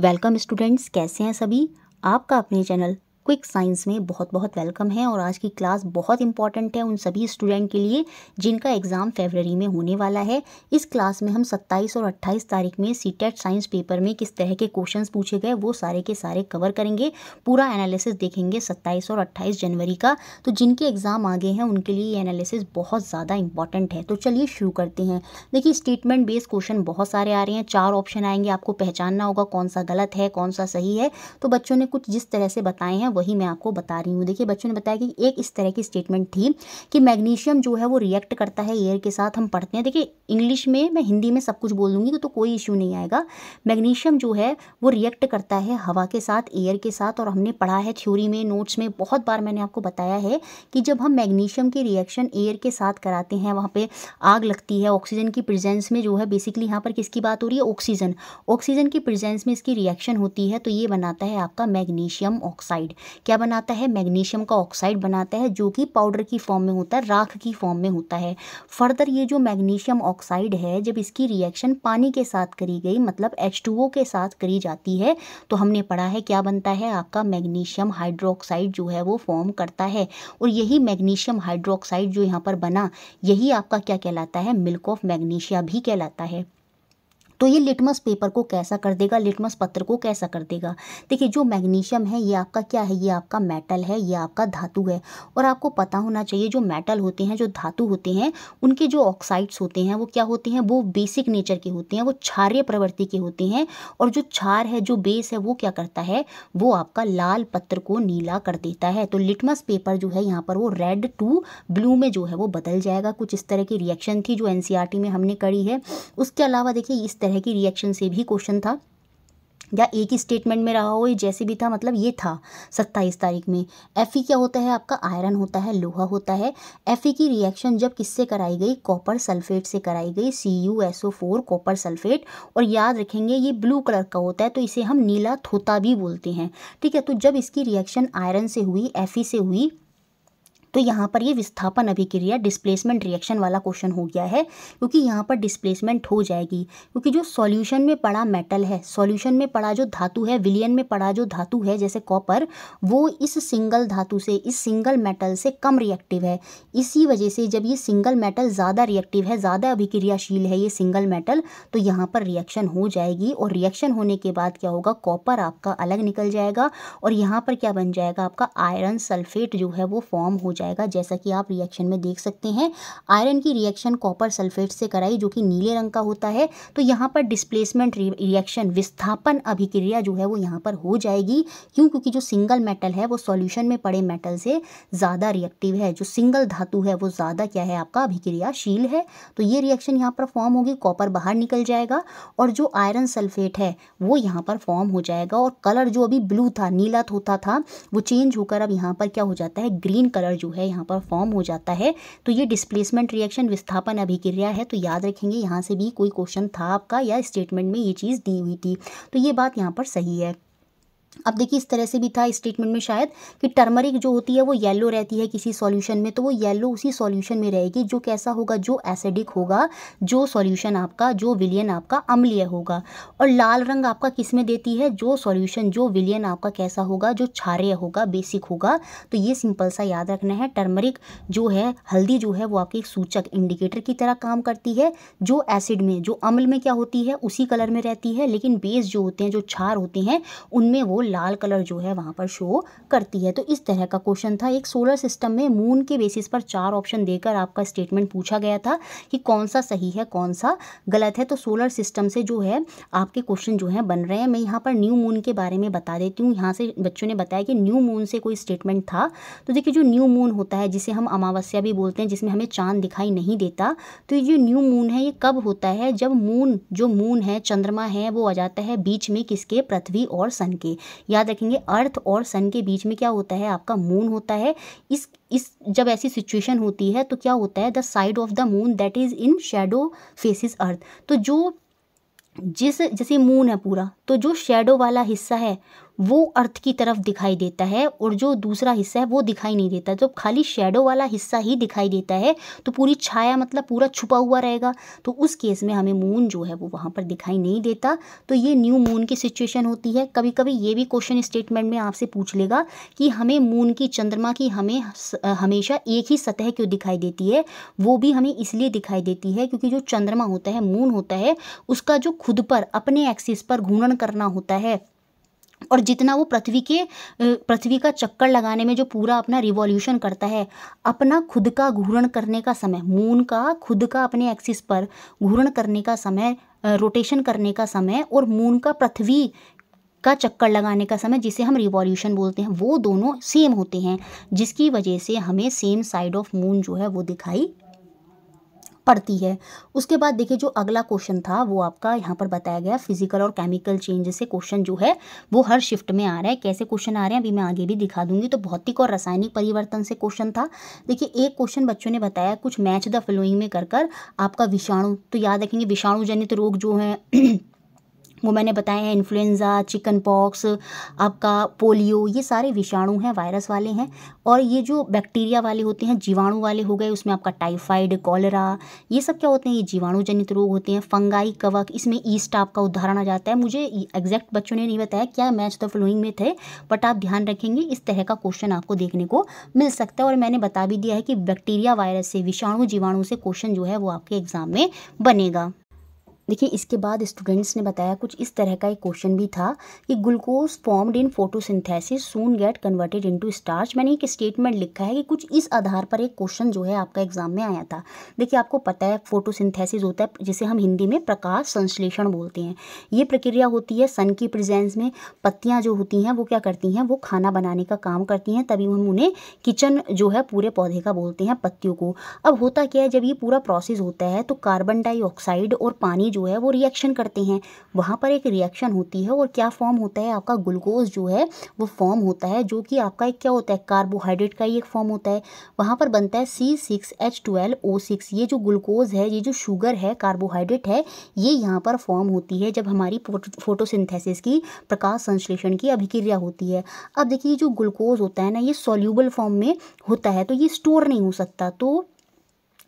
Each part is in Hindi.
वेलकम स्टूडेंट्स कैसे हैं सभी आपका अपने चैनल क्विक साइंस में बहुत बहुत वेलकम है और आज की क्लास बहुत इंपॉर्टेंट है उन सभी स्टूडेंट के लिए जिनका एग्ज़ाम फेबररी में होने वाला है इस क्लास में हम 27 और 28 तारीख में सी टेट साइंस पेपर में किस तरह के क्वेश्चंस पूछे गए वो सारे के सारे कवर करेंगे पूरा एनालिसिस देखेंगे 27 और 28 जनवरी का तो जिनके एग्ज़ाम आगे हैं उनके लिए ये एनालिसिस बहुत ज़्यादा इंपॉर्टेंट है तो चलिए शुरू करते हैं देखिए स्टेटमेंट बेस्ड क्वेश्चन बहुत सारे आ रहे हैं चार ऑप्शन आएंगे आपको पहचानना होगा कौन सा गलत है कौन सा सही है तो बच्चों ने कुछ जिस तरह से बताए हैं वही मैं आपको बता रही हूँ देखिए बच्चों ने बताया कि एक इस तरह की स्टेटमेंट थी कि मैग्नीशियम जो है वो रिएक्ट करता है एयर के साथ हम पढ़ते हैं देखिए इंग्लिश में मैं हिंदी में सब कुछ बोल दूंगी तो कोई इश्यू नहीं आएगा मैग्नीशियम जो है वो रिएक्ट करता है हवा के साथ एयर के साथ और हमने पढ़ा है थ्योरी में नोट्स में बहुत बार मैंने आपको बताया है कि जब हम मैग्नीशियम की रिएक्शन एयर के साथ कराते हैं वहाँ पर आग लगती है ऑक्सीजन की प्रेजेंस में जो है बेसिकली यहाँ पर किसकी बात हो रही है ऑक्सीजन ऑक्सीजन की प्रेजेंस में इसकी रिएक्शन होती है तो ये बनाता है आपका मैग्नीशियम ऑक्साइड क्या बनाता है मैग्नीशियम का ऑक्साइड बनाता है जो कि पाउडर की फॉर्म में होता है राख की फॉर्म में होता है फर्दर ये जो मैग्नीशियम ऑक्साइड है जब इसकी रिएक्शन पानी के साथ करी गई मतलब एच के साथ करी जाती है तो हमने पढ़ा है क्या बनता है आपका मैग्नीशियम हाइड्रोक्साइड जो है वो फॉर्म करता है और यही मैग्नीशियम हाइड्रोक्साइड जो यहाँ पर बना यही आपका क्या कहलाता है मिल्क ऑफ मैग्नीशिया भी कहलाता है तो ये लिटमस पेपर को कैसा कर देगा लिटमस पत्र को कैसा कर देगा देखिए जो मैग्नीशियम है ये आपका क्या है ये आपका मेटल है ये आपका धातु है और आपको पता होना चाहिए जो मेटल होते हैं जो धातु होते हैं उनके जो ऑक्साइड्स होते हैं वो क्या होते हैं वो बेसिक नेचर के होते हैं वो क्षार्य प्रवृत्ति के होते हैं और जो क्षार है जो बेस है वो क्या करता है वो आपका लाल पत्र को नीला कर देता है तो लिटमस पेपर जो है यहाँ पर वो रेड टू ब्लू में जो है वो बदल जाएगा कुछ इस तरह की रिएक्शन थी जो एन e में हमने करी है उसके अलावा देखिए इस तरह तरह की रिएक्शन से भी क्वेश्चन था या एक ही स्टेटमेंट में रहा हो ये जैसे भी था मतलब ये था सत्ताईस तारीख में एफ क्या होता है आपका आयरन होता है लोहा होता है एफ की रिएक्शन जब किससे कराई गई कॉपर सल्फेट से कराई गई C U S O four copper sulphate और याद रखेंगे ये ब्लू कलर का होता है तो इसे हम नीला थोता भी बोलते हैं ठीक है तो जब इसकी रिएक्शन आयरन से हुई एफ से हुई तो यहाँ पर ये विस्थापन अभिक्रिया डिस्प्लेसमेंट रिएक्शन वाला क्वेश्चन हो गया है क्योंकि यहाँ पर डिस्प्लेसमेंट हो जाएगी क्योंकि जो सॉल्यूशन में पड़ा मेटल है सॉल्यूशन में पड़ा जो धातु है विलियन में पड़ा जो धातु है जैसे कॉपर वो इस सिंगल धातु से इस सिंगल मेटल से कम रिएक्टिव है इसी वजह से जब ये सिंगल मेटल ज़्यादा रिएक्टिव है ज़्यादा अभिक्रियाशील है ये सिंगल मेटल तो यहाँ पर रिएक्शन हो जाएगी और रिएक्शन होने के बाद क्या होगा कॉपर आपका अलग निकल जाएगा और यहाँ पर क्या बन जाएगा आपका आयरन सल्फेट जो है वो फॉर्म हो जाएगा जाएगा जैसा कि आप रिएक्शन में देख सकते हैं आयरन की रिएक्शन कॉपर सल्फेट से कराई जो कि नीले रंग का होता है तो यहाँ पर डिस्प्लेसमेंट रिएक्शन विस्थापन अभिक्रिया जो है वो यहाँ पर हो जाएगी क्यों क्योंकि जो सिंगल मेटल है वो सॉल्यूशन में पड़े मेटल से ज़्यादा रिएक्टिव है जो सिंगल धातु है वो ज़्यादा क्या है आपका अभिक्रियाशील है तो ये रिएक्शन यहाँ पर फॉर्म होगी कॉपर बाहर निकल जाएगा और जो आयरन सल्फेट है वो यहाँ पर फॉर्म हो जाएगा और कलर जो अभी ब्लू था नीला होता था वो चेंज होकर अब यहाँ पर क्या हो जाता है ग्रीन कलर जो है यहाँ पर फॉर्म हो जाता है तो ये डिस्प्लेसमेंट रिएक्शन विस्थापन अभिक्रिया है तो याद रखेंगे यहाँ से भी कोई क्वेश्चन था आपका या स्टेटमेंट में ये चीज़ दी हुई थी तो ये बात यहाँ पर सही है अब देखिए इस तरह से भी था स्टेटमेंट में शायद कि टर्मरिक जो होती है वो येलो रहती है किसी सॉल्यूशन में तो वो येलो उसी सॉल्यूशन में रहेगी जो कैसा होगा जो एसिडिक होगा जो सॉल्यूशन आपका जो विलियन आपका अम्लीय होगा और लाल रंग आपका किस में देती है जो सॉल्यूशन जो विलियन आपका कैसा होगा जो क्षार्य होगा बेसिक होगा तो ये सिंपल सा याद रखना है टर्मरिक जो है हल्दी जो है वो आपके एक सूचक इंडिकेटर की तरह काम करती है जो एसिड में जो अम्ल में क्या होती है उसी कलर में रहती है लेकिन बेस जो होते हैं जो क्षार होते हैं उनमें वो लाल कलर जो है वहाँ पर शो करती है तो इस तरह का क्वेश्चन था एक सोलर सिस्टम में मून के बेसिस पर चार ऑप्शन देकर आपका स्टेटमेंट पूछा गया था कि कौन सा सही है कौन सा गलत है तो सोलर सिस्टम से जो है आपके क्वेश्चन जो है बन रहे हैं मैं यहाँ पर न्यू मून के बारे में बता देती हूँ यहाँ से बच्चों ने बताया कि न्यू मून से कोई स्टेटमेंट था तो देखिए जो न्यू मून होता है जिसे हम अमावस्या भी बोलते हैं जिसमें हमें चांद दिखाई नहीं देता तो ये जो न्यू मून है ये कब होता है जब मून जो मून है चंद्रमा है वो आ जाता है बीच में किसके पृथ्वी और सन के याद रखेंगे अर्थ और सन के बीच में क्या होता है आपका मून होता है इस इस जब ऐसी सिचुएशन होती है तो क्या होता है the side of the moon that is in shadow faces earth तो जो जिस जैसे मून है पूरा तो जो शेडो वाला हिस्सा है वो अर्थ की तरफ दिखाई देता है और जो दूसरा हिस्सा है वो दिखाई नहीं देता जब खाली शेडो वाला हिस्सा ही दिखाई देता है तो पूरी छाया मतलब पूरा छुपा हुआ रहेगा तो उस केस में हमें मून जो है वो वहाँ पर दिखाई नहीं देता तो ये न्यू मून की सिचुएशन होती है कभी कभी ये भी क्वेश्चन स्टेटमेंट में आपसे पूछ लेगा कि हमें मून की चंद्रमा की हमें हमेशा एक ही सतह क्यों दिखाई देती है वो भी हमें इसलिए दिखाई देती है क्योंकि जो चंद्रमा होता है मून होता है उसका जो खुद पर अपने एक्सिस पर घूर्णन करना होता है और जितना वो पृथ्वी के पृथ्वी का चक्कर लगाने में जो पूरा अपना रिवॉल्यूशन करता है अपना खुद का घूर्ण करने का समय मून का खुद का अपने एक्सिस पर घूर्ण करने का समय रोटेशन करने का समय और मून का पृथ्वी का चक्कर लगाने का समय जिसे हम रिवॉल्यूशन बोलते हैं वो दोनों सेम होते हैं जिसकी वजह से हमें सेम साइड ऑफ मून जो है वो दिखाई पड़ती है उसके बाद देखिए जो अगला क्वेश्चन था वो आपका यहाँ पर बताया गया फिजिकल और केमिकल चेंजेस से क्वेश्चन जो है वो हर शिफ्ट में आ रहा है कैसे क्वेश्चन आ रहे हैं अभी मैं आगे भी दिखा दूंगी तो भौतिक और रासायनिक परिवर्तन से क्वेश्चन था देखिए एक क्वेश्चन बच्चों ने बताया कुछ मैच द फ्लोइंग में कर कर आपका विषाणु तो याद रखेंगे विषाणु जनित रोग जो है वो मैंने बताए हैं इन्फ्लुएंज़ा चिकन पॉक्स आपका पोलियो ये सारे विषाणु हैं वायरस वाले हैं और ये जो बैक्टीरिया वाले होते हैं जीवाणु वाले हो गए उसमें आपका टाइफाइड कॉलरा ये सब क्या होते हैं ये जीवाणु जनित रोग होते हैं फंगाई कवक इसमें ईस्ट आपका उदाहरण आ जाता है मुझे एग्जैक्ट बच्चों ने नहीं बताया क्या मैच द फ्लोइंग में थे बट आप ध्यान रखेंगे इस तरह का क्वेश्चन आपको देखने को मिल सकता है और मैंने बता भी दिया है कि बैक्टीरिया वायरस से विषाणु जीवाणु से क्वेश्चन जो है वो आपके एग्ज़ाम में बनेगा देखिए इसके बाद स्टूडेंट्स ने बताया कुछ इस तरह का एक क्वेश्चन भी था कि glucose formed in photosynthesis soon get converted into starch मैंने एक स्टेटमेंट लिखा है कि कुछ इस आधार पर एक क्वेश्चन जो है आपका एग्जाम में आया था देखिए आपको पता है फोटोसिंथेसिस होता है जिसे हम हिंदी में प्रकाश संश्लेषण बोलते हैं ये प्रक्रिया होती है सन की प्रेजेंस में पत्तियाँ जो होती हैं वो क्या करती हैं वो खाना बनाने का काम करती हैं तभी हम उन्हें किचन जो है पूरे पौधे का बोलते हैं पत्तियों को अब होता क्या है जब ये पूरा प्रोसेस होता है तो कार्बन डाइऑक्साइड और पानी जो है वो रिएक्शन करते हैं वहाँ पर एक रिएक्शन होती है और क्या फॉर्म होता है आपका ग्लूकोज जो है वो फॉर्म होता है जो कि आपका एक क्या होता है कार्बोहाइड्रेट का ही एक फॉर्म होता है वहाँ पर बनता है सी ये जो ग्लूकोज है ये जो शुगर है कार्बोहाइड्रेट है ये यहाँ पर फॉर्म होती है जब हमारी फोटोसिंथेसिस की प्रकाश संश्लेषण की अभिक्रिया होती है अब देखिए जो ग्लूकोज होता है ना ये सोल्यूबल फॉर्म में होता है तो ये स्टोर नहीं हो सकता तो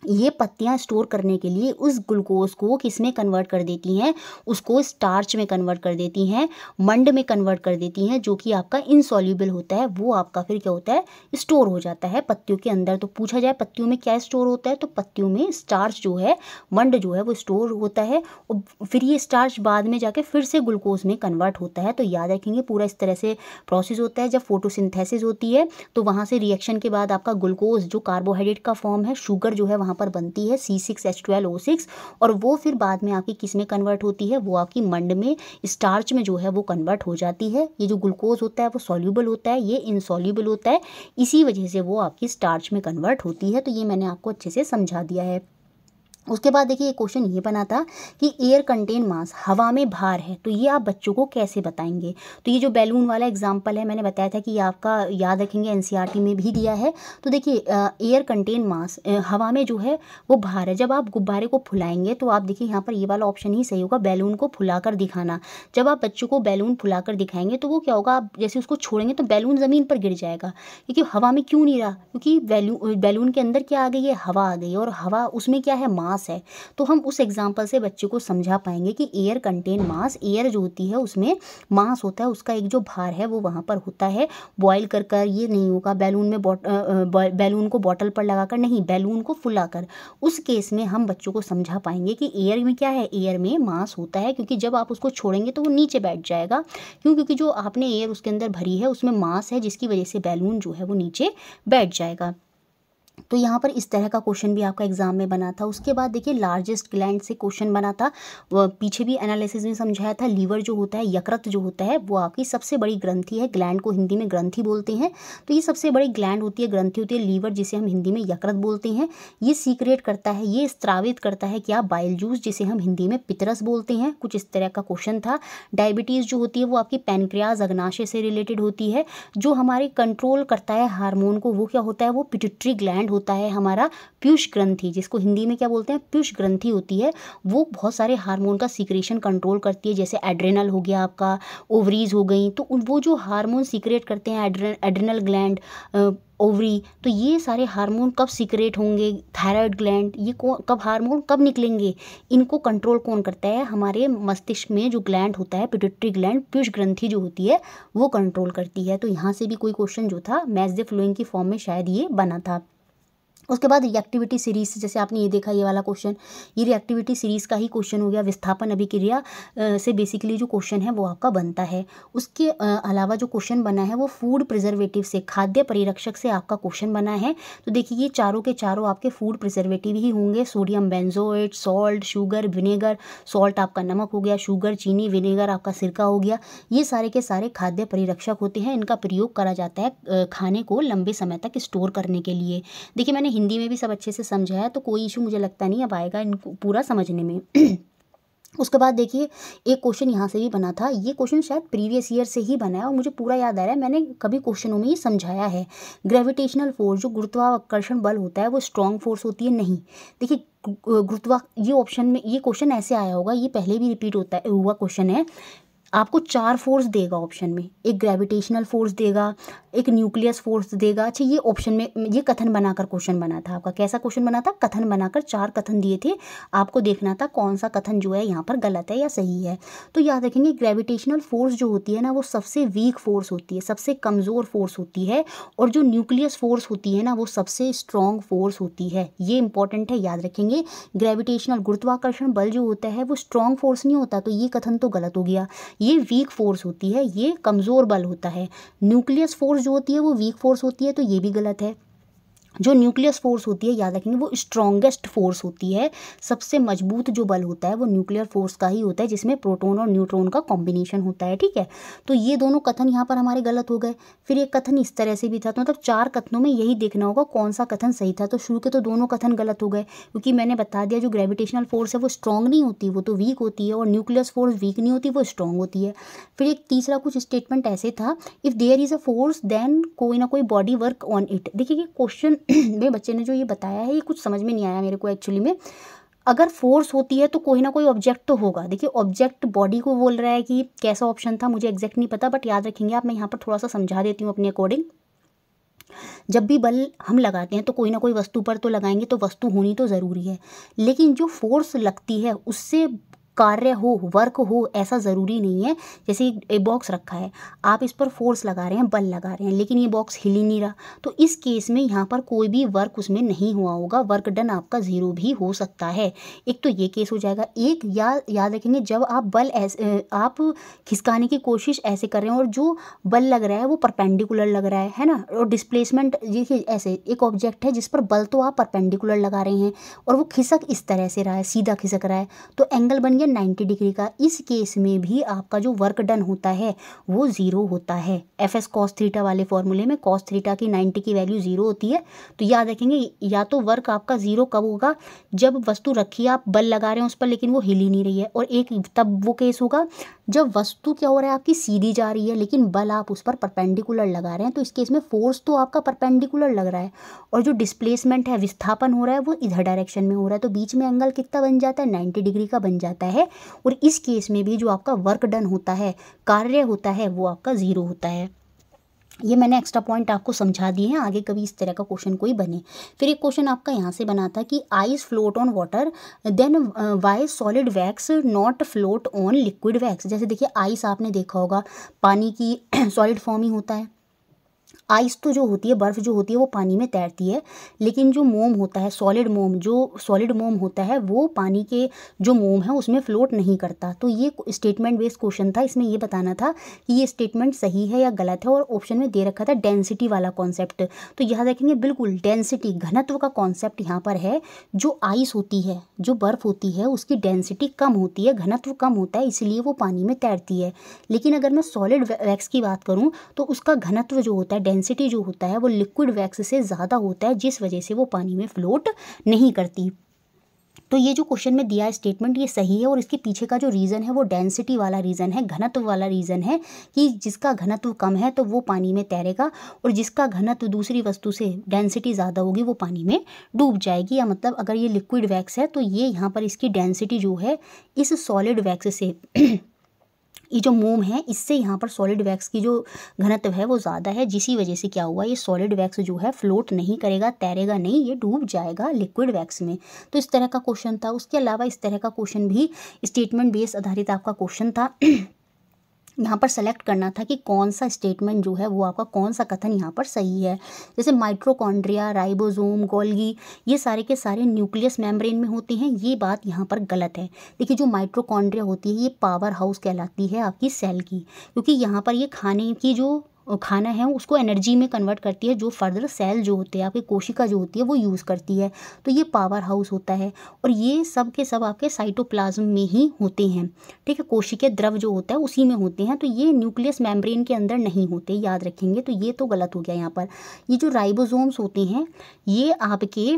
ये पत्तियाँ स्टोर करने के लिए उस ग्लूकोज को किस में कन्वर्ट कर देती हैं उसको स्टार्च में कन्वर्ट कर देती हैं मंड में कन्वर्ट कर देती हैं जो कि आपका इनसॉल्यूबल होता है वो आपका फिर क्या होता है स्टोर हो जाता है पत्तियों के अंदर तो पूछा जाए पत्तियों में क्या स्टोर होता है तो पत्तियों में स्टार्च जो है मंड जो है वो स्टोर होता है और फिर ये स्टार्च बाद में जाके फिर से ग्लूकोज में कन्वर्ट होता है तो याद रखेंगे पूरा इस तरह से प्रोसेस होता है जब फोटोसिंथेसिस होती है तो वहाँ से रिएक्शन के बाद आपका ग्लूकोज जो कार्बोहाइड्रेट का फॉर्म है शुगर जो है वहाँ यहाँ पर बनती है C six H twelve O six और वो फिर बाद में आपकी किस में कन्वर्ट होती है वो आपकी मंड में स्टार्च में जो है वो कन्वर्ट हो जाती है ये जो ग्लूकोज होता है वो सॉल्यूबल होता है ये इनसॉल्यूबल होता है इसी वजह से वो आपकी स्टार्च में कन्वर्ट होती है तो ये मैंने आपको अच्छे से समझा दिया है उसके बाद देखिए एक क्वेश्चन ये बना था कि एयर कंटेन मास हवा में भार है तो ये आप बच्चों को कैसे बताएंगे तो ये जो बैलून वाला एग्जांपल है मैंने बताया था कि ये आपका याद रखेंगे एनसीईआरटी e में भी दिया है तो देखिए एयर कंटेन मास हवा में जो है वो भार है जब आप गुब्बारे को फुलाएंगे तो आप देखिए यहाँ पर ये वाला ऑप्शन ही सही होगा बैलून को फुला दिखाना जब आप बच्चों को बैलून फुला दिखाएंगे तो वो क्या होगा आप जैसे उसको छोड़ेंगे तो बैलून ज़मीन पर गिर जाएगा क्योंकि हवा में क्यों नहीं रहा क्योंकि बैलून के अंदर क्या आ गई है हवा आ गई और हवा उसमें क्या है मास मास है तो हम उस एग्जाम्पल से बच्चे को समझा पाएंगे कि एयर कंटेन मास एयर जो होती है उसमें मास होता है उसका एक जो भार है वो वहाँ पर होता है बॉयल कर कर ये नहीं होगा बैलून में बैलून को बॉटल पर लगाकर नहीं बैलून को कर उस केस में हम बच्चों को समझा पाएंगे कि एयर में क्या है एयर में मास होता है क्योंकि जब आप उसको छोड़ेंगे तो वो नीचे बैठ जाएगा क्यों क्योंकि जो आपने एयर उसके अंदर भरी है उसमें मास है जिसकी वजह से बैलून जो है वो नीचे बैठ जाएगा तो यहाँ पर इस तरह का क्वेश्चन भी आपका एग्जाम में बना था उसके बाद देखिए लार्जेस्ट ग्लैंड से क्वेश्चन बना था पीछे भी एनालिसिस में समझाया था लीवर जो होता है यकृत जो होता है वो आपकी सबसे बड़ी ग्रंथि है ग्लैंड को हिंदी में ग्रंथि बोलते हैं तो ये सबसे बड़ी ग्लैंड होती है ग्रंथि होती है लीवर जिसे हम हिंदी में यकृत बोलते हैं ये सीक्रेट करता है ये स्त्रावित करता है क्या बाइल जूस जिसे हम हिंदी में पितरस बोलते हैं कुछ इस तरह का क्वेश्चन था डायबिटीज़ जो होती है वो आपकी पेनक्रियाज अग्नाशय से रिलेटेड होती है जो हमारे कंट्रोल करता है हार्मोन को वो क्या होता है वो पिटिट्री ग्लैंड ग्लैंड होता है हमारा पीयूष ग्रंथि जिसको हिंदी में क्या बोलते हैं पीयूष ग्रंथि होती है वो बहुत सारे हार्मोन का सीक्रेशन कंट्रोल करती है जैसे एड्रेनल हो गया आपका ओवरीज हो गई तो वो जो हार्मोन सीक्रेट करते हैं एड्रेनल ग्लैंड ओवरी तो ये सारे हार्मोन कब सीक्रेट होंगे थायराइड ग्लैंड ये कौन कब हार्मोन कब निकलेंगे इनको कंट्रोल कौन करता है हमारे मस्तिष्क में जो ग्लैंड होता है पिटिट्री ग्लैंड पीयूष ग्रंथि जो होती है वो कंट्रोल करती है तो यहाँ से भी कोई क्वेश्चन जो था मैच फ्लोइंग की फॉर्म में शायद ये बना था उसके बाद रिएक्टिविटी सीरीज जैसे आपने ये देखा ये वाला क्वेश्चन ये रिएक्टिविटी सीरीज का ही क्वेश्चन हो गया विस्थापन अभिक्रिया से बेसिकली जो क्वेश्चन है वो आपका बनता है उसके अलावा जो क्वेश्चन बना है वो फूड प्रिजर्वेटिव से खाद्य परिरक्षक से आपका क्वेश्चन बना है तो देखिए ये चारों के चारों आपके फूड प्रिजर्वेटिव ही होंगे sodium benzoate salt sugar vinegar salt आपका नमक हो गया शुगर चीनी विनेगर आपका सिरका हो गया ये सारे के सारे खाद्य परिरक्षक होते हैं इनका प्रयोग करा जाता है खाने को लंबे समय तक स्टोर करने के लिए देखिए मैंने हिंदी में भी सब अच्छे से समझा है तो कोई इशू मुझे लगता नहीं अब आएगा इनको पूरा समझने में उसके बाद देखिए एक क्वेश्चन यहाँ से भी बना था ये क्वेश्चन शायद प्रीवियस ईयर से ही बना है और मुझे पूरा याद आ रहा है मैंने कभी क्वेश्चनों में ये समझाया है ग्रेविटेशनल फोर्स जो गुरुत्वाकर्षण बल होता है वो स्ट्रॉन्ग फोर्स होती है नहीं देखिए गुरुत्वा ये ऑप्शन में ये क्वेश्चन ऐसे आया होगा ये पहले भी रिपीट होता है हुआ क्वेश्चन है आपको चार फोर्स देगा ऑप्शन में एक ग्रेविटेशनल फोर्स देगा एक न्यूक्लियस फोर्स देगा अच्छा ये ऑप्शन में ये कथन बनाकर क्वेश्चन बना था आपका कैसा क्वेश्चन बना था कथन बनाकर चार कथन दिए थे आपको देखना था कौन सा कथन जो है यहाँ पर गलत है या सही है तो याद रखेंगे ग्रेविटेशनल फोर्स जो होती है ना वो सबसे वीक फोर्स होती है सबसे कमज़ोर फोर्स होती है और जो न्यूक्लियस फोर्स होती है ना वो सबसे स्ट्रॉन्ग फोर्स होती है ये इंपॉर्टेंट है याद रखेंगे ग्रेविटेशनल गुरुत्वाकर्षण बल जो होता है वो स्ट्रॉन्ग फोर्स नहीं होता तो ये कथन तो गलत हो गया ये वीक फोर्स होती है ये कमज़ोर बल होता है न्यूक्लियस फोर्स जो होती है वो वीक फोर्स होती है तो ये भी गलत है जो न्यूक्लियस फोर्स होती है याद रखेंगे वो स्ट्रॉन्गेस्ट फोर्स होती है सबसे मजबूत जो बल होता है वो न्यूक्लियर फोर्स का ही होता है जिसमें प्रोटोन और न्यूट्रॉन का कॉम्बिनेशन होता है ठीक है तो ये दोनों कथन यहाँ पर हमारे गलत हो गए फिर ये कथन इस तरह से भी था तो मतलब चार कथनों में यही देखना होगा कौन सा कथन सही था तो शुरू के तो दोनों कथन गलत हो गए क्योंकि मैंने बता दिया जो ग्रेविटेशनल फोर्स है वो स्ट्रॉन्ग नहीं होती वो तो वीक होती है और न्यूक्लियस फोर्स वीक नहीं होती वो स्ट्रॉन्ग होती है फिर एक तीसरा कुछ स्टेटमेंट ऐसे था if there is a force then कोई ना कोई बॉडी वर्क ऑन इट देखिए क्वेश्चन मेरे बच्चे ने जो ये बताया है ये कुछ समझ में नहीं आया मेरे को एक्चुअली में अगर फोर्स होती है तो कोई ना कोई ऑब्जेक्ट तो होगा देखिए ऑब्जेक्ट बॉडी को बोल रहा है कि कैसा ऑप्शन था मुझे एग्जैक्ट नहीं पता बट याद रखेंगे आप मैं यहाँ पर थोड़ा सा समझा देती हूँ अपने अकॉर्डिंग जब भी बल हम लगाते हैं तो कोई ना कोई वस्तु पर तो लगाएंगे तो वस्तु होनी तो ज़रूरी है लेकिन जो फोर्स लगती है उससे कार्य हो वर्क हो ऐसा ज़रूरी नहीं है जैसे एक बॉक्स रखा है आप इस पर फोर्स लगा रहे हैं बल लगा रहे हैं लेकिन ये बॉक्स हिल ही नहीं रहा तो इस केस में यहाँ पर कोई भी वर्क उसमें नहीं हुआ होगा वर्क डन आपका ज़ीरो भी हो सकता है एक तो ये केस हो जाएगा एक या याद रखेंगे जब आप बल ऐसे आप खिसकाने की कोशिश ऐसे कर रहे हैं और जो बल लग रहा है वो परपेंडिकुलर लग रहा है है ना और डिस्प्लेसमेंट देखिए ऐसे एक ऑब्जेक्ट है जिस पर बल तो आप परपेंडिकुलर लगा रहे हैं और वो खिसक इस तरह से रहा है सीधा खिसक रहा है तो एंगल बन गया या 90 डिग्री का इस केस में भी आपका जो वर्क डन होता है वो ज़ीरो होता है एफ एस कॉस थ्रीटा वाले फॉर्मूले में कॉस थ्रीटा की 90 की वैल्यू ज़ीरो होती है तो याद रखेंगे या तो वर्क आपका ज़ीरो कब होगा जब वस्तु रखी आप बल लगा रहे हैं उस पर लेकिन वो हिल ही नहीं रही है और एक तब वो केस होगा जब वस्तु क्या हो रहा है आपकी सीधी जा रही है लेकिन बल आप उस पर परपेंडिकुलर लगा रहे हैं तो इस केस में फोर्स तो आपका परपेंडिकुलर लग रहा है और जो डिस्प्लेसमेंट है विस्थापन हो रहा है वो इधर डायरेक्शन में हो रहा है तो बीच में एंगल कितना बन जाता है नाइन्टी डिग्री का बन जाता है और इस केस में भी जो आपका वर्क डन होता है कार्य होता है वो आपका ज़ीरो होता है ये मैंने एक्स्ट्रा पॉइंट आपको समझा दिए हैं आगे कभी इस तरह का क्वेश्चन कोई बने फिर एक क्वेश्चन आपका यहाँ से बना था कि ice float on water then why solid wax not float on liquid wax जैसे देखिए आइस आपने देखा होगा पानी की सॉलिड फॉर्म ही होता है आइस तो जो होती है बर्फ़ जो होती है वो पानी में तैरती है लेकिन जो मोम होता है सॉलिड मोम जो सॉलिड मोम होता है वो पानी के जो मोम है उसमें फ्लोट नहीं करता तो ये स्टेटमेंट बेस्ड क्वेश्चन था इसमें यह बताना था कि ये स्टेटमेंट सही है या गलत है और ऑप्शन में दे रखा था डेंसिटी वाला कॉन्सेप्ट तो यहाँ देखेंगे बिल्कुल डेंसिटी घनत्व का कॉन्सेप्ट यहाँ पर है जो आइस होती है जो बर्फ़ होती है उसकी डेंसिटी कम होती है घनत्व कम होता है इसलिए वो पानी में तैरती है लेकिन अगर मैं सॉलिड वैक्स की बात करूँ तो उसका घनत्व जो होता है डेंसिटी जो होता है वो लिक्विड वैक्स से ज़्यादा होता है जिस वजह से वो पानी में फ्लोट नहीं करती तो ये जो क्वेश्चन में दिया है स्टेटमेंट ये सही है और इसके पीछे का जो रीज़न है वो डेंसिटी वाला रीज़न है घनत्व वाला रीज़न है कि जिसका घनत्व कम है तो वो पानी में तैरेगा और जिसका घनत्व दूसरी वस्तु से डेंसिटी ज़्यादा होगी वो पानी में डूब जाएगी या मतलब अगर ये लिक्विड वैक्स है तो ये यहाँ पर इसकी डेंसिटी जो है इस सॉलिड वैक्स से ये जो मोम है इससे यहाँ पर सॉलिड वैक्स की जो घनत्व है वो ज़्यादा है जिसी वजह से क्या हुआ ये सॉलिड वैक्स जो है फ्लोट नहीं करेगा तैरेगा नहीं ये डूब जाएगा लिक्विड वैक्स में तो इस तरह का क्वेश्चन था उसके अलावा इस तरह का क्वेश्चन भी स्टेटमेंट बेस आधारित आपका क्वेश्चन था यहाँ पर सेलेक्ट करना था कि कौन सा स्टेटमेंट जो है वो आपका कौन सा कथन यहाँ पर सही है जैसे माइट्रोकॉन्ड्रिया राइबोजोम गोल्गी ये सारे के सारे न्यूक्लियस मेम्ब्रेन में होते हैं ये बात यहाँ पर गलत है देखिए जो माइट्रोकॉन्ड्रिया होती है ये पावर हाउस कहलाती है आपकी सेल की क्योंकि यहाँ पर ये खाने की जो खाना है उसको एनर्जी में कन्वर्ट करती है जो फर्दर सेल जो होते हैं आपकी कोशिका जो होती है वो यूज़ करती है तो ये पावर हाउस होता है और ये सब के सब आपके साइटोप्लाज्म में ही होते हैं ठीक है कोशिकीय द्रव जो होता है उसी में होते हैं तो ये न्यूक्लियस मेम्ब्रेन के अंदर नहीं होते याद रखेंगे तो ये तो गलत हो गया यहाँ पर ये जो राइबोजोम्स होते हैं ये आपके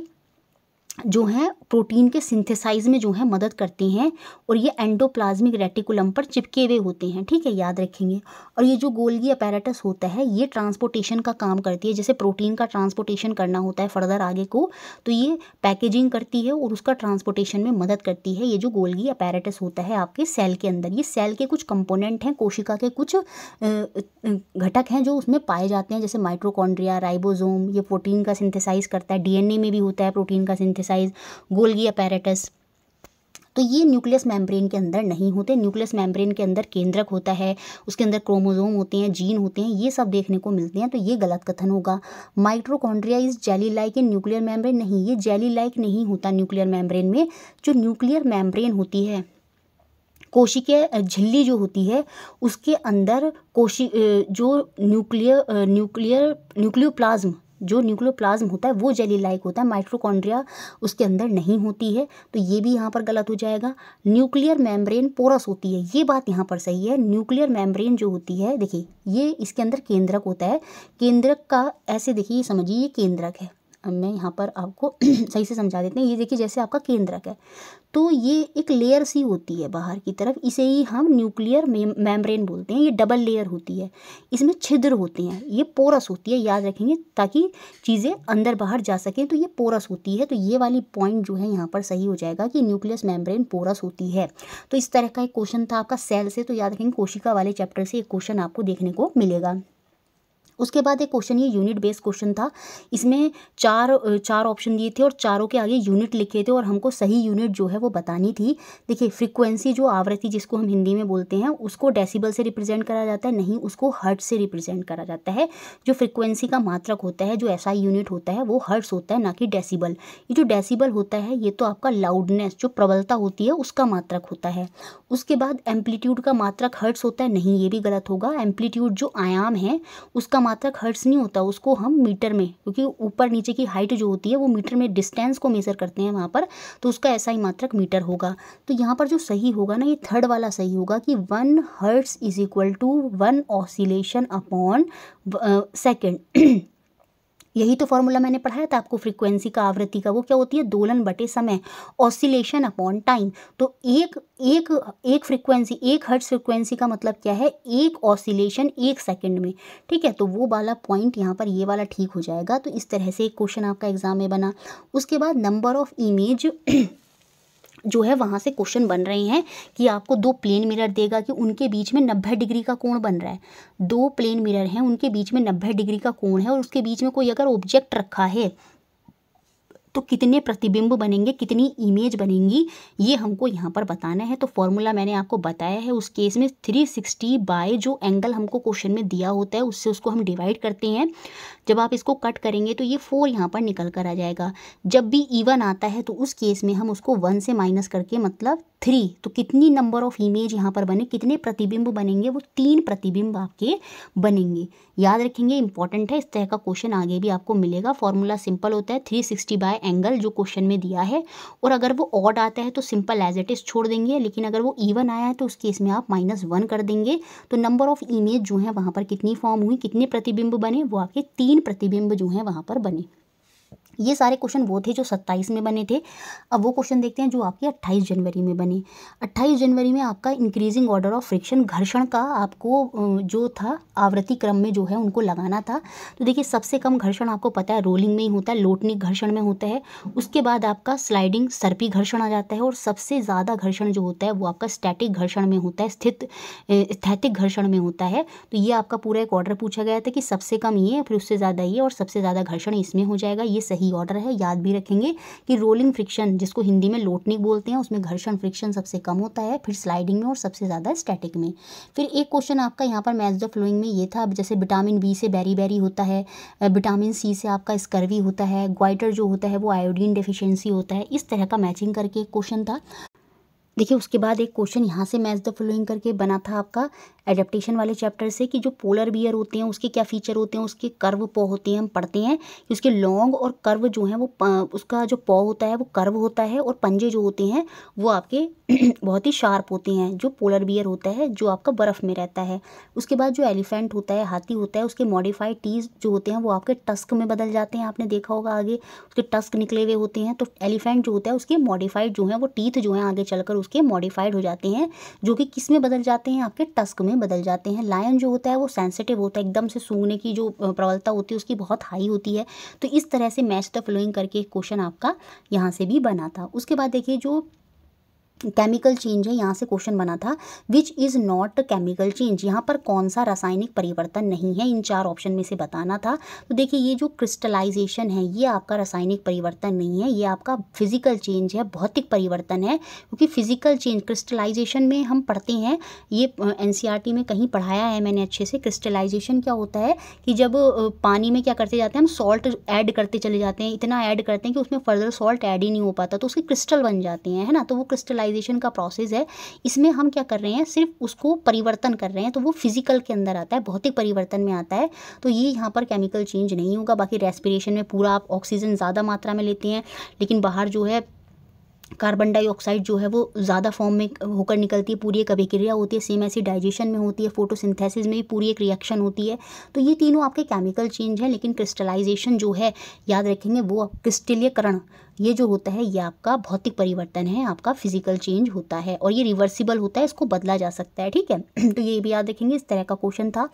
जो है प्रोटीन के सिंथेसाइज में जो है मदद करते हैं और ये एंडोप्लाज्मिक रेटिकुलम पर चिपके हुए होते हैं ठीक है याद रखेंगे और ये जो गोल्गी अपैरेटस होता है ये ट्रांसपोर्टेशन का काम करती है जैसे प्रोटीन का ट्रांसपोर्टेशन करना होता है फर्दर आगे को तो ये पैकेजिंग करती है और उसका ट्रांसपोर्टेशन में मदद करती है ये जो गोल्गी अपैरेटस होता है आपके सेल के अंदर ये सेल के कुछ कंपोनेंट हैं कोशिका के कुछ घटक हैं जो उसमें पाए जाते हैं जैसे माइट्रोकॉन्ड्रिया राइबोजोम ये प्रोटीन का सिंथेसाइज करता है डी में भी होता है प्रोटीन का सिंथेसाइज एक्सरसाइज गोल्गी अपैरेटस तो ये न्यूक्लियस मेम्ब्रेन के अंदर नहीं होते न्यूक्लियस मेम्ब्रेन के अंदर केंद्रक होता है उसके अंदर क्रोमोजोम होते हैं जीन होते हैं ये सब देखने को मिलते हैं तो ये गलत कथन होगा mitochondria is jelly like in nuclear membrane नहीं ये जेली लाइक नहीं होता न्यूक्लियर मेम्ब्रेन में जो न्यूक्लियर मेम्ब्रेन होती है कोशिकीय झिल्ली जो होती है उसके अंदर कोशि जो न्यूक्लियर न्यूक्लियर न्यूक्लियोप्लाज्म जो न्यूक्लियोप्लाज्म होता है वो जेली लाइक होता है माइट्रोकॉन्ड्रिया उसके अंदर नहीं होती है तो ये भी यहाँ पर गलत हो जाएगा न्यूक्लियर मेम्ब्रेन पोरस होती है ये बात यहाँ पर सही है न्यूक्लियर मेम्ब्रेन जो होती है देखिए ये इसके अंदर केंद्रक होता है केंद्रक का ऐसे देखिए समझिए ये केंद्रक है मैं यहाँ पर आपको सही से समझा देते हैं ये देखिए जैसे आपका केंद्रक है तो ये एक लेयर सी होती है बाहर की तरफ इसे ही हम न्यूक्लियर मेम्ब्रेन बोलते हैं ये डबल लेयर होती है इसमें छिद्र होते हैं ये पोरस होती है याद रखेंगे ताकि चीज़ें अंदर बाहर जा सकें तो ये पोरस होती है तो ये वाली पॉइंट जो है यहाँ पर सही हो जाएगा कि न्यूक्लियस मेम्ब्रेन पोरस होती है तो इस तरह का एक क्वेश्चन था आपका सेल से तो याद रखेंगे कोशिका वाले चैप्टर से एक क्वेश्चन आपको देखने को मिलेगा उसके बाद एक क्वेश्चन ये यूनिट बेस्ड क्वेश्चन था इसमें चार चार ऑप्शन दिए थे और चारों के आगे यूनिट लिखे थे और हमको सही यूनिट जो है वो बतानी थी देखिए फ्रीक्वेंसी जो आवृत्ति जिसको हम हिंदी में बोलते हैं उसको डेसिबल से रिप्रेजेंट करा जाता है नहीं उसको हर्ट से रिप्रेजेंट करा जाता है जो फ्रिक्वेंसी का मात्रक होता है जो ऐसा यूनिट होता है वो हर्ट्स होता है ना कि डेसिबल ये जो डेसिबल होता है ये तो आपका लाउडनेस जो प्रबलता होती है उसका मात्रक होता है उसके बाद एम्पलीट्यूड का मात्रक हर्ट्स होता है नहीं ये भी गलत होगा एम्पलीट्यूड जो आयाम है उसका मात्रक हर्ट्स नहीं होता उसको हम मीटर में क्योंकि ऊपर नीचे की हाइट जो होती है वो मीटर में डिस्टेंस को मेज़र करते हैं वहाँ पर तो उसका ऐसा ही मात्रक मीटर होगा तो यहाँ पर जो सही होगा ना ये थर्ड वाला सही होगा कि one hertz is equal to one oscillation upon second यही तो फॉर्मूला मैंने पढ़ाया था आपको फ्रीक्वेंसी का आवृत्ति का वो क्या होती है दोलन बटे समय ऑसिलेशन अपॉन टाइम तो एक एक एक फ्रीक्वेंसी एक हर्ट फ्रीक्वेंसी का मतलब क्या है एक ऑसिलेशन एक सेकंड में ठीक है तो वो वाला पॉइंट यहाँ पर ये वाला ठीक हो जाएगा तो इस तरह से एक क्वेश्चन आपका एग्जाम में बना उसके बाद नंबर ऑफ इमेज जो है वहाँ से क्वेश्चन बन रहे हैं कि आपको दो प्लेन मिरर देगा कि उनके बीच में नब्बे डिग्री का कोण बन रहा है दो प्लेन मिरर हैं उनके बीच में नब्बे डिग्री का कोण है और उसके बीच में कोई अगर ऑब्जेक्ट रखा है तो कितने प्रतिबिंब बनेंगे कितनी इमेज बनेंगी ये हमको यहाँ पर बताना है तो फॉर्मूला मैंने आपको बताया है उस केस में थ्री सिक्सटी बाय जो एंगल हमको क्वेश्चन में दिया होता है उससे उसको हम डिवाइड करते हैं जब आप इसको कट करेंगे तो ये फोर यहाँ पर निकल कर आ जाएगा जब भी ईवन आता है तो उस केस में हम उसको वन से माइनस करके मतलब थ्री तो कितनी नंबर ऑफ इमेज यहाँ पर बने कितने प्रतिबिंब बनेंगे वो तीन प्रतिबिंब आपके बनेंगे याद रखेंगे इंपॉर्टेंट है इस तरह का क्वेश्चन आगे भी आपको मिलेगा फॉर्मूला सिंपल होता है थ्री सिक्सटी बाय एंगल जो क्वेश्चन में दिया है और अगर वो ऑड आता है तो सिंपल एज इट इज़ छोड़ देंगे लेकिन अगर वो ईवन आया है तो उसके इसमें आप माइनस वन कर देंगे तो नंबर ऑफ इमेज जो है वहाँ पर कितनी फॉर्म हुई कितने प्रतिबिंब बने वो आपके तीन प्रतिबिंब जो है वहाँ पर बने ये सारे क्वेश्चन वो थे जो सत्ताईस में बने थे अब वो क्वेश्चन देखते हैं जो आपके अट्ठाईस जनवरी में बने अट्ठाईस जनवरी में आपका इंक्रीजिंग ऑर्डर ऑफ फ्रिक्शन घर्षण का आपको जो था आवृत्ति क्रम में जो है उनको लगाना था तो देखिए सबसे कम घर्षण आपको पता है रोलिंग में ही होता है लोटनिक घर्षण में होता है उसके बाद आपका स्लाइडिंग सर्पी घर्षण आ जाता है और सबसे ज़्यादा घर्षण जो होता है वो आपका स्टैटिक घर्षण में होता है स्थित स्थैतिक घर्षण में होता है तो ये आपका पूरा एक ऑर्डर पूछा गया था कि सबसे कम ये फिर उससे ज़्यादा ये और सबसे ज़्यादा घर्षण इसमें हो जाएगा ये सही दी ऑर्डर है याद भी रखेंगे कि रोलिंग फ्रिक्शन जिसको हिंदी में लोटनिक बोलते हैं उसमें घर्षण फ्रिक्शन सबसे कम होता है फिर स्लाइडिंग में और सबसे ज़्यादा स्टैटिक में फिर एक क्वेश्चन आपका यहाँ पर मैच द फ्लोइंग में ये था जैसे विटामिन बी से बैरी बैरी होता है विटामिन सी से आपका स्कर्वी होता है ग्वाइटर जो होता है वो आयोडीन डिफिशियंसी होता है इस तरह का मैचिंग करके एक क्वेश्चन था देखिए उसके बाद एक क्वेश्चन यहाँ से मैच द फॉलोइंग करके बना था आपका एडेप्टेशन वाले चैप्टर से कि जो पोलर बियर होते हैं उसके क्या फीचर होते हैं उसके कर्व पौ होते हैं हम पढ़ते हैं कि उसके लॉन्ग और कर्व जो हैं वो उसका जो पौ होता है वो कर्व होता है और पंजे जो होते हैं वो आपके बहुत ही शार्प होते हैं जो पोलर बियर होता है जो आपका बर्फ़ में रहता है उसके बाद जो एलिफेंट होता है हाथी होता है उसके मॉडिफाइड टीज जो होते हैं वो आपके टस्क में बदल जाते हैं आपने देखा होगा आगे उसके टस्क निकले हुए होते हैं तो एलिफेंट जो होता है उसके मॉडिफाइड जो है वो टीथ जो है आगे चलकर उसके मॉडिफाइड हो जाते हैं जो कि किस में बदल जाते हैं आपके टस्क में बदल जाते हैं लायन जो होता है वो सेंसिटिव होता है एकदम से सूंघने की जो प्रबलता होती है उसकी बहुत हाई होती है तो इस तरह से मैच द फ्लोइंग करके क्वेश्चन आपका यहाँ से भी बना था उसके बाद देखिए जो केमिकल चेंज है यहाँ से क्वेश्चन बना था which is not chemical change यहाँ पर कौन सा रासायनिक परिवर्तन नहीं है इन चार ऑप्शन में से बताना था तो देखिए ये जो क्रिस्टलाइजेशन है ये आपका रासायनिक परिवर्तन नहीं है ये आपका फिजिकल चेंज है भौतिक परिवर्तन है क्योंकि फिजिकल चेंज क्रिस्टलाइजेशन में हम पढ़ते हैं ये एन e में कहीं पढ़ाया है मैंने अच्छे से क्रिस्टलाइजेशन क्या होता है कि जब पानी में क्या करते जाते हैं हम सॉल्ट ऐड करते चले जाते हैं इतना ऐड करते हैं कि उसमें फर्दर सॉल्ट ऐड ही नहीं हो पाता तो उसके क्रिस्टल बन जाते हैं है ना तो वो क्रिस्टलाइज फिजिकलाइजेशन का प्रोसेस है इसमें हम क्या कर रहे हैं सिर्फ उसको परिवर्तन कर रहे हैं तो वो फिजिकल के अंदर आता है भौतिक परिवर्तन में आता है तो ये यहाँ पर केमिकल चेंज नहीं होगा बाकी रेस्पिरेशन में पूरा आप ऑक्सीजन ज़्यादा मात्रा में लेते हैं लेकिन बाहर जो है कार्बन डाइऑक्साइड जो है वो ज़्यादा फॉर्म में होकर निकलती है पूरी एक अभिक्रिया होती है सेम ऐसी डाइजेशन में होती है फोटोसिंथेसिस में भी पूरी एक रिएक्शन होती है तो ये तीनों आपके केमिकल चेंज हैं लेकिन क्रिस्टलाइजेशन जो है याद रखेंगे वो क्रिस्टलीयकरण ये जो होता है ये आपका भौतिक परिवर्तन है आपका फिजिकल चेंज होता है और ये रिवर्सिबल होता है इसको बदला जा सकता है ठीक है तो ये भी याद रखेंगे इस तरह का क्वेश्चन था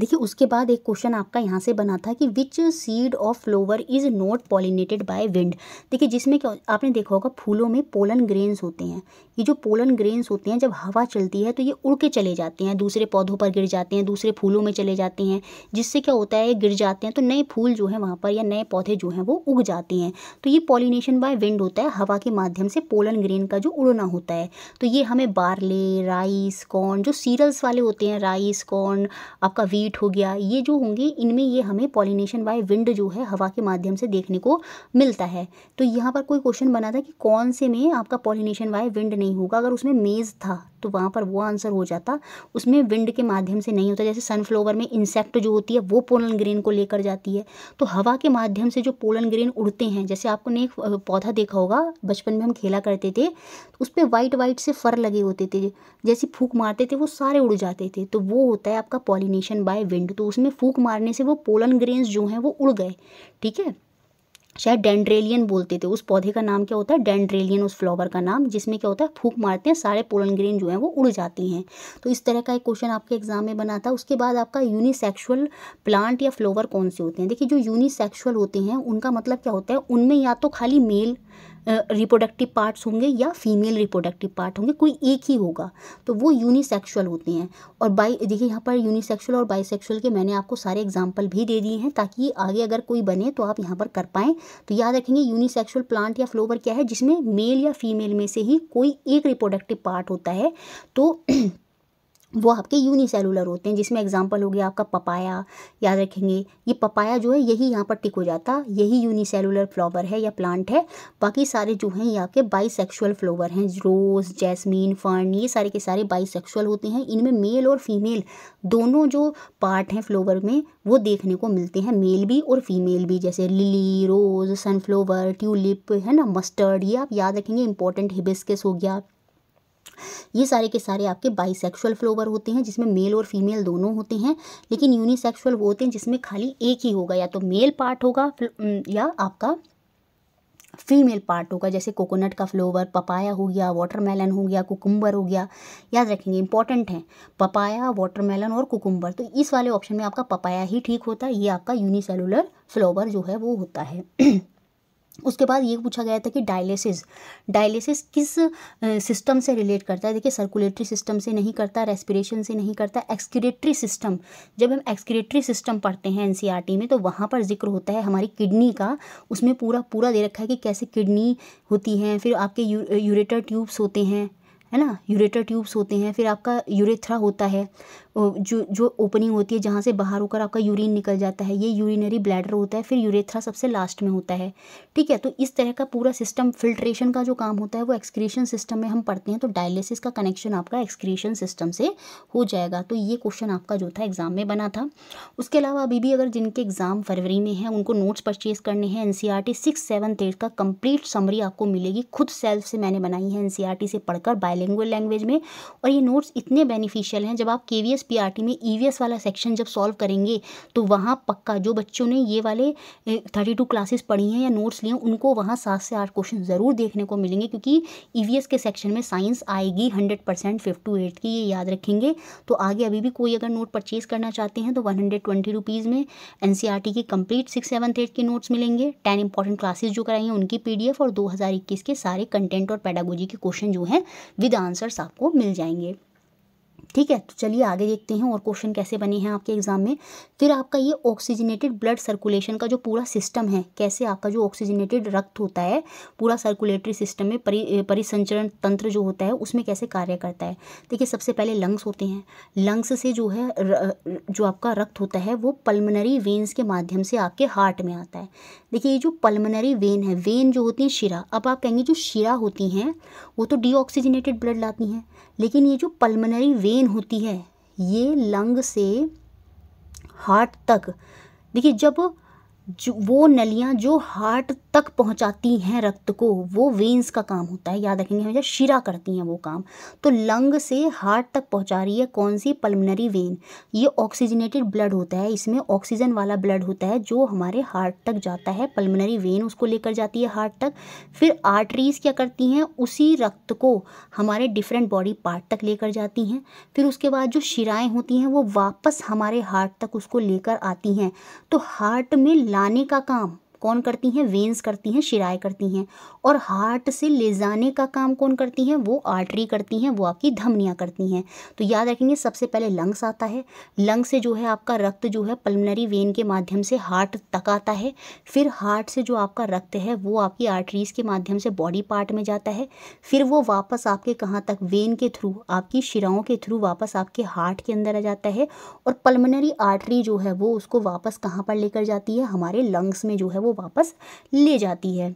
देखिए उसके बाद एक क्वेश्चन आपका यहाँ से बना था कि which seed of flower is not pollinated by wind देखिए जिसमें क्या आपने देखा होगा फूलों में पोलन ग्रेन्स होते हैं ये जो पोलन ग्रेन्स होते हैं जब हवा चलती है तो ये उड़ के चले जाते हैं दूसरे पौधों पर गिर जाते हैं दूसरे फूलों में चले जाते हैं जिससे क्या होता है गिर जाते हैं तो नए फूल जो हैं वहाँ पर या नए पौधे जो हैं वो उग जाते हैं तो ये पॉलिनेशन बाय विंड होता है हवा के माध्यम से पोलन ग्रेन का जो उड़ना होता है तो ये हमें बार्ले राइस कॉर्न जो सीरल्स वाले होते हैं राइस कॉर्न आपका वी बीट हो गया ये जो होंगे इनमें ये हमें पॉलिनेशन बाय विंड जो है हवा के माध्यम से देखने को मिलता है तो यहाँ पर कोई क्वेश्चन बना था कि कौन से में आपका पॉलिनेशन बाय विंड नहीं होगा अगर उसमें मेज़ था तो वहाँ पर वो आंसर हो जाता उसमें विंड के माध्यम से नहीं होता जैसे सनफ्लावर में इंसेक्ट जो होती है वो पोलन ग्रेन को लेकर जाती है तो हवा के माध्यम से जो पोलन ग्रेन उड़ते हैं जैसे आपने एक पौधा देखा होगा बचपन में हम खेला करते थे तो उस पर वाइट वाइट से फर लगे होते थे जैसे फूक मारते थे वो सारे उड़ जाते थे तो वो होता है आपका पॉलिनेशन बाय बाय विंड तो उसमें फूक मारने से वो पोलन ग्रेन्स जो हैं वो उड़ गए ठीक है शायद डेंड्रेलियन बोलते थे उस पौधे का नाम क्या होता है डेंड्रेलियन उस फ्लावर का नाम जिसमें क्या होता है फूक मारते हैं सारे पोलन ग्रेन जो हैं वो उड़ जाती हैं तो इस तरह का एक क्वेश्चन आपके एग्जाम में बना था उसके बाद आपका यूनिसेक्सुअल प्लांट या फ्लावर कौन से होते हैं देखिए जो यूनिसेक्सुअल होते हैं उनका मतलब क्या होता है उनमें या तो खाली मेल रिप्रोडक्टिव पार्ट्स होंगे या फीमेल रिप्रोडक्टिव पार्ट होंगे कोई एक ही होगा तो वो यूनिसेक्सुअल होते हैं और बाई देखिए यहाँ पर यूनिसेक्सुअल और बाइसेक्सुअल के मैंने आपको सारे एग्जाम्पल भी दे दिए हैं ताकि आगे अगर कोई बने तो आप यहाँ पर कर पाएँ तो याद रखेंगे यूनिसेक्सुअल प्लांट या फ्लोवर क्या है जिसमें मेल या फीमेल में से ही कोई एक रिप्रोडक्टिव पार्ट होता है तो वो आपके यूनिसेलुलर होते हैं जिसमें एग्जांपल हो गया आपका पपाया याद रखेंगे ये पपाया जो है यही यहाँ पर टिक हो जाता यही यूनिसेलुलर फ्लावर है या प्लांट है बाकी सारे जो हैं ये आपके बाईसेक्सुअल फ्लावर हैं रोज़ जैसमीन फर्न ये सारे के सारे बाईसेक्सुअल होते हैं इनमें मेल और फीमेल दोनों जो पार्ट हैं फ्लोवर में वो देखने को मिलते हैं मेल भी और फीमेल भी जैसे लिली रोज़ सनफ्लोवर ट्यूलिप है ना मस्टर्ड ये आप याद रखेंगे इंपॉर्टेंट हिबिस्किस हो गया ये सारे के सारे आपके बाइसेक्सुअल फ्लोवर होते हैं जिसमें मेल और फीमेल दोनों होते हैं लेकिन यूनिसेक्सुअल वो होते हैं जिसमें खाली एक ही होगा या तो मेल पार्ट होगा या आपका फीमेल पार्ट होगा जैसे कोकोनट का फ्लोवर पपाया हो गया वाटरमेलन हो गया कुकुम्बर हो गया याद रखेंगे इंपॉर्टेंट है पपाया वाटरमेलन और कुकुम्बर तो इस वाले ऑप्शन में आपका पपाया ही ठीक होता है ये आपका यूनिसेलुलर फ्लोवर जो है वो होता है उसके बाद ये पूछा गया था कि डायलिसिस डायलिसिस किस सिस्टम से रिलेट करता है देखिए सर्कुलेटरी सिस्टम से नहीं करता रेस्पिरेशन से नहीं करता एक्सक्यूरेटरी सिस्टम जब हम एक्सक्यूरेटरी सिस्टम पढ़ते हैं एनसीईआरटी e में तो वहाँ पर जिक्र होता है हमारी किडनी का उसमें पूरा पूरा दे रखा है कि कैसे किडनी होती है फिर आपके यू, यूरेटर ट्यूब्स होते हैं है ना यूरेटर ट्यूब्स होते हैं फिर आपका यूरेथ्रा होता है जो जो ओपनिंग होती है जहाँ से बाहर होकर आपका यूरिन निकल जाता है ये यूरिनरी ब्लैडर होता है फिर यूरेथ्रा सबसे लास्ट में होता है ठीक है तो इस तरह का पूरा सिस्टम फिल्ट्रेशन का जो काम होता है वो एक्सक्रीशन सिस्टम में हम पढ़ते हैं तो डायलिसिस का कनेक्शन आपका एक्सक्रीशन सिस्टम से हो जाएगा तो ये क्वेश्चन आपका जो था एग्ज़ाम में बना था उसके अलावा अभी भी अगर जिनके एग्ज़ाम फरवरी में है उनको नोट्स परचेज करने हैं N C R T six seven eight का कंप्लीट समरी आपको मिलेगी खुद सेल्फ से मैंने बनाई है एन सी आर टी से पढ़कर बायलैंग्वेज लैंग्वेज में और ये नोट्स इतने बेनिफिशियल हैं जब आप के वी एस पीआरटी में ईवीएस e वाला सेक्शन जब सॉल्व करेंगे तो वहाँ पक्का जो बच्चों ने ये वाले थर्टी टू क्लासेस पढ़ी हैं या नोट्स लिए उनको वहाँ सात से आठ क्वेश्चन ज़रूर देखने को मिलेंगे क्योंकि ईवीएस e के सेक्शन में साइंस आएगी हंड्रेड परसेंट टू एट्थ की ये याद रखेंगे तो आगे अभी भी कोई अगर नोट परचेज़ करना चाहते हैं तो वन हंड्रेड ट्वेंटी रुपीज़ में एन e की कंप्लीट सिक्स सेवन्थ एट्थ के नोट्स मिलेंगे टेन इंपॉर्टेंट क्लासेज जो कराई हैं उनकी पी और दो के सारे कंटेंट और पैडागोजी के क्वेश्चन जो हैं विद आंसर्स आपको मिल जाएंगे ठीक है तो चलिए आगे देखते हैं और क्वेश्चन कैसे बने हैं आपके एग्जाम में फिर आपका ये ऑक्सीजनेटेड ब्लड सर्कुलेशन का जो पूरा सिस्टम है कैसे आपका जो ऑक्सीजनेटेड रक्त होता है पूरा सर्कुलेटरी सिस्टम में परि परिसंचरण तंत्र जो होता है उसमें कैसे कार्य करता है देखिए सबसे पहले लंग्स होते हैं लंग्स से जो है र, जो आपका रक्त होता है वो पल्मनरी वेन्स के माध्यम से आपके हार्ट में आता है देखिए ये जो पल्मनरी वेन है वेन जो होती है शिरा अब आप कहेंगे जो शिरा होती हैं वो तो डी ब्लड लाती हैं लेकिन ये जो पल्मनरी वेन वेन होती है ये लंग से हार्ट तक देखिए जब जो वो नलियाँ जो हार्ट तक पहुँचाती हैं रक्त को वो वेंस का काम होता है याद रखेंगे हमेशा शिरा करती हैं वो काम तो लंग से हार्ट तक पहुँचा रही है कौन सी पल्मनरी वेन ये ऑक्सीजनेटेड ब्लड होता है इसमें ऑक्सीजन वाला ब्लड होता है जो हमारे हार्ट तक जाता है पल्मनरी वेन उसको लेकर जाती है हार्ट तक फिर आर्टरीज क्या करती हैं उसी रक्त को हमारे डिफरेंट बॉडी पार्ट तक लेकर जाती हैं फिर उसके बाद जो शिराएँ होती हैं वो वापस हमारे हार्ट तक उसको लेकर आती हैं तो हार्ट में लाने का काम कौन करती हैं वेंस करती हैं शिराएँ करती हैं और हार्ट से ले जाने का काम कौन करती हैं वो आर्टरी करती हैं वो आपकी धमनियाँ करती हैं तो याद रखेंगे सबसे पहले लंग्स आता है लंग से जो है आपका रक्त जो है पल्मनरी वेन के माध्यम से हार्ट तक आता है फिर हार्ट से जो आपका रक्त है वो आपकी आर्टरीज़ के माध्यम से बॉडी पार्ट में जाता है फिर वो वापस आपके कहाँ तक वेन के थ्रू आपकी शिराओं के थ्रू वापस आपके हार्ट के अंदर आ जाता है और पल्मनरी आर्टरी जो है वो उसको वापस कहाँ पर लेकर जाती है हमारे लंग्स में जो है वो वापस ले जाती है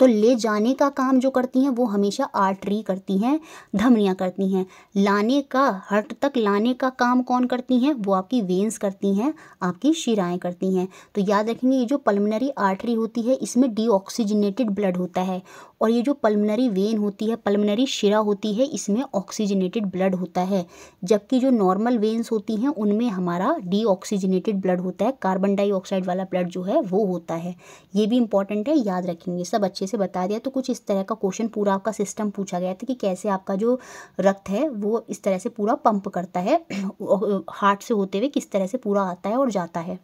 तो ले जाने का काम जो करती हैं वो हमेशा आर्टरी करती हैं धमनियाँ करती हैं लाने का हट तक लाने का काम कौन करती हैं वो आपकी वेन्स करती हैं आपकी शिराएं करती हैं तो याद रखेंगे ये जो पल्मोनरी आर्टरी होती है इसमें डीऑक्सीजनेटेड ब्लड होता है और ये जो पल्मनरी वेन होती है पल्मनरी शिरा होती है इसमें ऑक्सीजनेटेड ब्लड होता है जबकि जो नॉर्मल वेन्स होती हैं उनमें हमारा डीऑक्सीजनेटेड ब्लड होता है कार्बन डाइऑक्साइड वाला ब्लड जो है वो होता है ये भी इंपॉर्टेंट है याद रखेंगे सब अच्छे से बता दिया तो कुछ इस तरह का क्वेश्चन पूरा आपका सिस्टम पूछा गया था कि कैसे आपका जो रक्त है वो इस तरह से पूरा पंप करता है हार्ट से होते हुए किस तरह से पूरा आता है और जाता है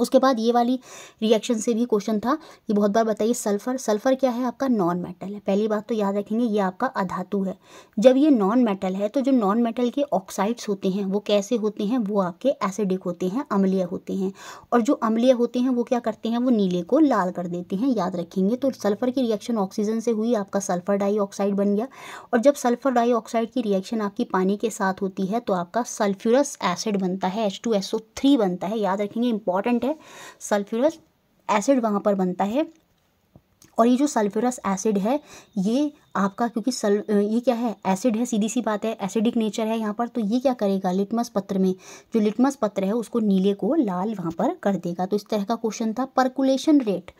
उसके बाद ये वाली रिएक्शन से भी क्वेश्चन था ये बहुत बार बताइए सल्फर सल्फर क्या है आपका नॉन मेटल है पहली बात तो याद रखेंगे ये आपका अधातु है जब ये नॉन मेटल है तो जो नॉन मेटल के ऑक्साइड्स होते हैं वो कैसे होते हैं वो आपके एसिडिक होते हैं अम्लीय होते हैं और जो अम्लीय होते हैं वो क्या करते हैं वो नीले को लाल कर देते हैं याद रखेंगे तो सल्फर की रिएक्शन ऑक्सीजन से हुई आपका सल्फर डाईऑक्साइड बन गया और जब सल्फर डाईऑक्साइड की रिएक्शन आपकी पानी के साथ होती है तो आपका सल्फ्यूरस एसिड बनता है एच बनता है याद रखेंगे इंपॉर्टेंट है है सल्फ्यूरस एसिड वहाँ पर बनता है और ये जो सल्फ्यूरस एसिड है ये आपका क्योंकि सल ये क्या है एसिड है सीधी सी बात है एसिडिक नेचर है यहाँ पर तो ये क्या करेगा लिटमस पत्र में जो लिटमस पत्र है उसको नीले को लाल वहाँ पर कर देगा तो इस तरह का क्वेश्चन था परकुलेशन रेट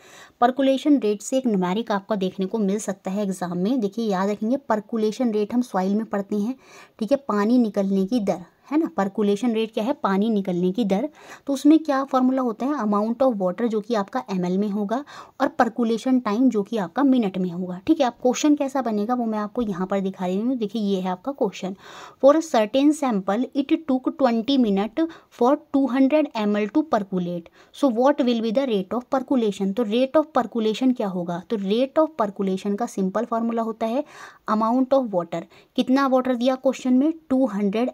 परकुलेशन रेट से एक नुमेरिक आपका देखने को मिल सकता है एग्जाम में देखिए याद रखेंगे परकुलेशन रेट हम सॉइल में पढ़ते हैं ठीक है पानी निकलने की दर है ना परकुलेशन रेट क्या है पानी निकलने की दर तो उसमें क्या फॉर्मूला होता है अमाउंट ऑफ वाटर जो कि आपका एम में होगा और परकुलेशन टाइम जो कि आपका मिनट में होगा ठीक है आप क्वेश्चन कैसा बनेगा वो मैं आपको यहाँ पर दिखा रही हूँ देखिए ये है आपका question for a certain sample it took twenty minute for two hundred to percolate so what will be the rate of percolation तो रेट ऑफ परकुलेशन क्या होगा तो रेट ऑफ परकुलेशन का सिंपल फॉर्मूला होता है अमाउंट ऑफ वाटर कितना वाटर दिया क्वेश्चन में टू हंड्रेड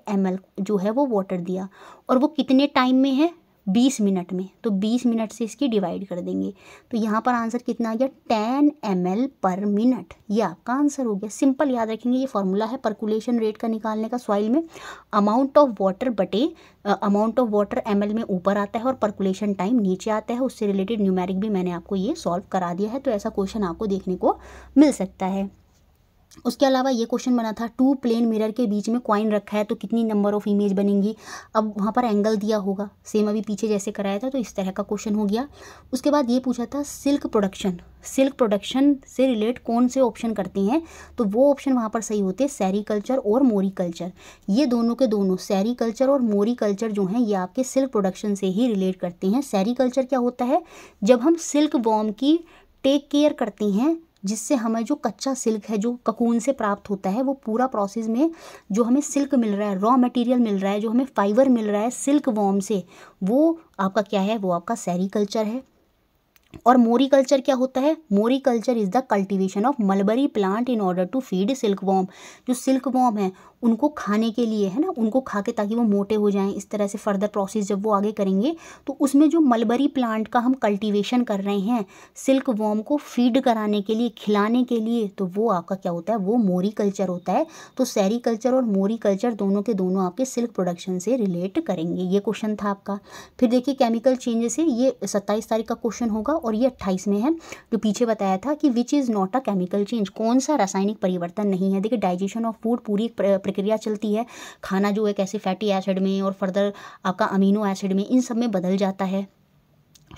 जो है वो वाटर दिया और वो कितने टाइम में है बीस मिनट में तो बीस मिनट से इसकी डिवाइड कर देंगे तो यहाँ पर आंसर कितना आ गया टेन एम पर मिनट ये आपका आंसर हो गया सिंपल याद रखेंगे ये फॉर्मूला है परकुलेशन रेट का निकालने का सॉइल में अमाउंट ऑफ वाटर बटे अमाउंट ऑफ वाटर एम में ऊपर आता है और परकुलेशन टाइम नीचे आता है उससे रिलेटेड न्यूमेरिक भी मैंने आपको ये सॉल्व करा दिया है तो ऐसा क्वेश्चन आपको देखने को मिल सकता है उसके अलावा ये क्वेश्चन बना था टू प्लेन मिरर के बीच में क्वाइन रखा है तो कितनी नंबर ऑफ इमेज बनेंगी अब वहाँ पर एंगल दिया होगा सेम अभी पीछे जैसे कराया था तो इस तरह का क्वेश्चन हो गया उसके बाद ये पूछा था सिल्क प्रोडक्शन सिल्क प्रोडक्शन से रिलेट कौन से ऑप्शन करते हैं तो वो ऑप्शन वहाँ पर सही होते हैं सैरी कल्चर और मोरी कल्चर ये दोनों के दोनों सैरी कल्चर और मोरी कल्चर जो हैं ये आपके सिल्क प्रोडक्शन से ही रिलेट करते हैं सैरी कल्चर क्या होता है जब हम सिल्क बॉम की टेक केयर करते हैं जिससे हमें जो कच्चा सिल्क है जो ककून से प्राप्त होता है वो पूरा प्रोसेस में जो हमें सिल्क मिल रहा है रॉ मटेरियल मिल रहा है जो हमें फाइबर मिल रहा है सिल्क वॉम से वो आपका क्या है वो आपका सैरी कल्चर है और मोरी कल्चर क्या होता है moriculture is the cultivation of mulberry plant in order to feed silk worm जो सिल्क वॉम है उनको खाने के लिए है ना उनको खा के ताकि वो मोटे हो जाएं इस तरह से फर्दर प्रोसेस जब वो आगे करेंगे तो उसमें जो मलबरी प्लांट का हम कल्टीवेशन कर रहे हैं सिल्क वॉम को फीड कराने के लिए खिलाने के लिए तो वो आपका क्या होता है वो मोरी कल्चर होता है तो सैरी कल्चर और मोरी कल्चर दोनों के दोनों आपके सिल्क प्रोडक्शन से रिलेट करेंगे ये क्वेश्चन था आपका फिर देखिए केमिकल चेंजेस है ये सत्ताईस तारीख का क्वेश्चन होगा और ये अट्ठाईस में है जो पीछे बताया था कि which is not a chemical change कौन सा रासायनिक परिवर्तन नहीं है देखिए डाइजेशन ऑफ फूड पूरी प्रक्रिया चलती है खाना जो है कैसे फैटी एसिड में और फर्दर आपका अमीनो एसिड में इन सब में बदल जाता है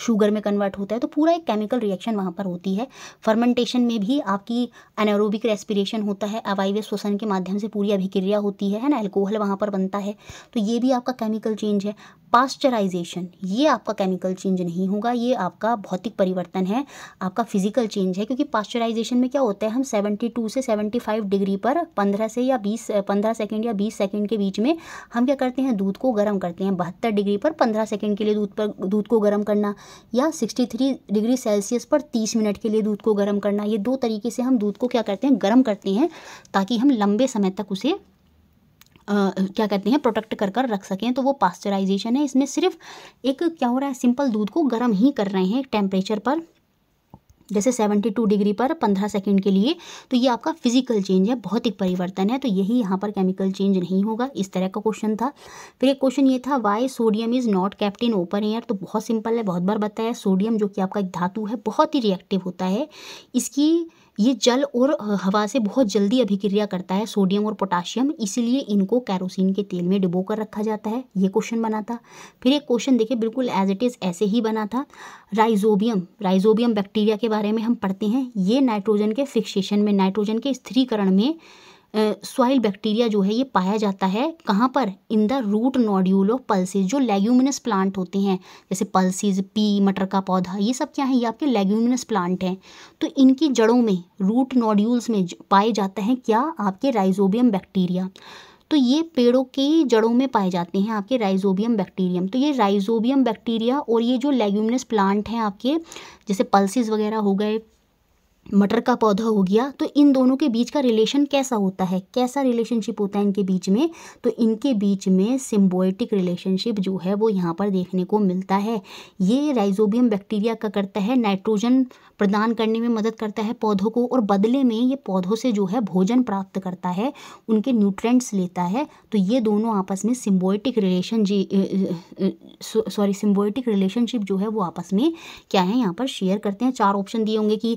शुगर में कन्वर्ट होता है तो पूरा एक केमिकल रिएक्शन वहाँ पर होती है फर्मेंटेशन में भी आपकी एनारोबिक रेस्पिरेशन होता है अवाइवे श्वसन के माध्यम से पूरी अभिक्रिया होती है है ना एल्कोहल वहाँ पर बनता है तो ये भी आपका केमिकल चेंज है पास्चराइजेशन ये आपका केमिकल चेंज नहीं होगा ये आपका भौतिक परिवर्तन है आपका फिजिकल चेंज है क्योंकि पास्चराइजेशन में क्या होता है हम 72 से 75 डिग्री पर 15 से या 20 15 सेकंड या 20 सेकंड के बीच में हम क्या करते हैं दूध को गर्म करते हैं बहत्तर डिग्री पर 15 सेकंड के लिए दूध पर दूध को गर्म करना या 63 डिग्री सेल्सियस पर 30 मिनट के लिए दूध को गर्म करना ये दो तरीके से हम दूध को क्या करते हैं गर्म करते हैं ताकि हम लंबे समय तक उसे आ, क्या कहते हैं प्रोटेक्ट कर कर रख सकें तो वो पास्चराइजेशन है इसमें सिर्फ एक क्या हो रहा है सिंपल दूध को गर्म ही कर रहे हैं टेम्परेचर पर जैसे सेवेंटी टू डिग्री पर पंद्रह सेकंड के लिए तो ये आपका फिजिकल चेंज है भौतिक परिवर्तन है तो यही यहाँ पर केमिकल चेंज नहीं होगा इस तरह का क्वेश्चन था फिर एक क्वेश्चन ये था why sodium is not kept in open air तो बहुत सिंपल है बहुत बार बताया सोडियम जो कि आपका एक धातु है बहुत ही रिएक्टिव होता है इसकी ये जल और हवा से बहुत जल्दी अभिक्रिया करता है सोडियम और पोटाशियम इसीलिए इनको कैरोसिन के तेल में डुबो कर रखा जाता है ये क्वेश्चन बना था फिर एक क्वेश्चन देखिए बिल्कुल एज इट इज़ ऐसे ही बना था राइजोबियम राइजोबियम बैक्टीरिया के बारे में हम पढ़ते हैं ये नाइट्रोजन के फिक्सेशन में नाइट्रोजन के स्थिरीकरण में सॉइल बैक्टीरिया जो है ये पाया जाता है कहाँ पर in the root nodule of pulses जो लेग्यूमिनस प्लांट होते हैं जैसे पल्सिस पी मटर का पौधा ये सब क्या है ये आपके लेग्यूमिनस प्लांट हैं तो इनकी जड़ों में रूट नोड्यूल्स में पाए जाते हैं क्या आपके राइजोबियम बैक्टीरिया तो ये पेड़ों की जड़ों में पाए जाते हैं आपके राइजोबियम बैक्टीरियम तो ये राइजोबियम बैक्टीरिया और ये जो लेग्यूमिनस प्लांट हैं आपके जैसे पल्सिस वगैरह हो गए मटर का पौधा हो गया तो इन दोनों के बीच का रिलेशन कैसा होता है कैसा रिलेशनशिप होता है इनके बीच में तो इनके बीच में सिम्बोटिक रिलेशनशिप जो है वो यहाँ पर देखने को मिलता है ये राइजोबियम बैक्टीरिया का करता है नाइट्रोजन प्रदान करने में मदद करता है पौधों को और बदले में ये पौधों से जो है भोजन प्राप्त करता है उनके न्यूट्रेंट्स लेता है तो ये दोनों आपस में सिम्बोटिक रिलेशन जी सॉरी सिम्बोटिक रिलेशनशिप जो है वो आपस में क्या है यहाँ पर शेयर करते हैं चार ऑप्शन दिए होंगे कि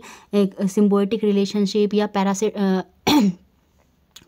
सिम्बोटिक रिलेशनशिप या पैरासे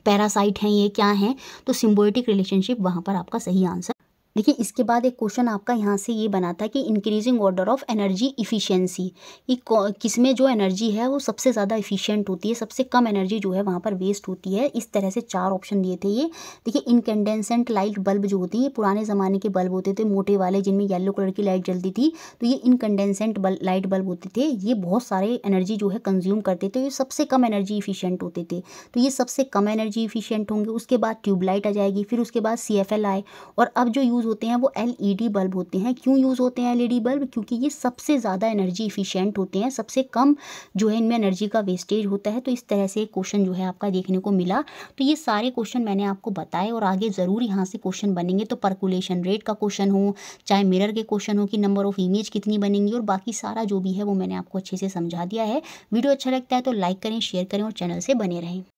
पैरासाइट हैं ये क्या हैं तो सिम्बोटिक रिलेशनशिप वहाँ पर आपका सही आंसर देखिए इसके बाद एक क्वेश्चन आपका यहाँ से ये बना था कि increasing order of energy efficiency कि किसमें जो एनर्जी है वो सबसे ज़्यादा इफ़िशियंट होती है सबसे कम एनर्जी जो है वहाँ पर वेस्ट होती है इस तरह से चार ऑप्शन दिए थे ये देखिए इनकेंडेंसेंट लाइट बल्ब जो होती है पुराने ज़माने के बल्ब होते थे मोटे वाले जिनमें येलो कलर की लाइट जलती थी तो ये इनकेंडेंसेंट बल, लाइट बल्ब होते थे ये बहुत सारे एनर्जी जो है कंज्यूम करते थे तो ये सबसे कम एनर्जी इफ़िशियंट होते थे तो ये सबसे कम एनर्जी इफ़िशियंट होंगे उसके बाद ट्यूबलाइट आ जाएगी फिर उसके बाद सी आए और अब जो यूज़ यूज़ होते हैं वो एलईडी बल्ब e होते हैं क्यों यूज़ होते हैं एलईडी बल्ब e क्योंकि ये सबसे ज़्यादा एनर्जी इफ़िशेंट होते हैं सबसे कम जो है इनमें एनर्जी का वेस्टेज होता है तो इस तरह से क्वेश्चन जो है आपका देखने को मिला तो ये सारे क्वेश्चन मैंने आपको बताए और आगे ज़रूर यहाँ से क्वेश्चन बनेंगे तो परकुलेशन रेट का क्वेश्चन हो चाहे मिरर के क्वेश्चन हो कि नंबर ऑफ़ इमेज कितनी बनेंगी और बाकी सारा जो भी है वो मैंने आपको अच्छे से समझा दिया है वीडियो अच्छा लगता है तो लाइक करें शेयर करें और चैनल से बने रहें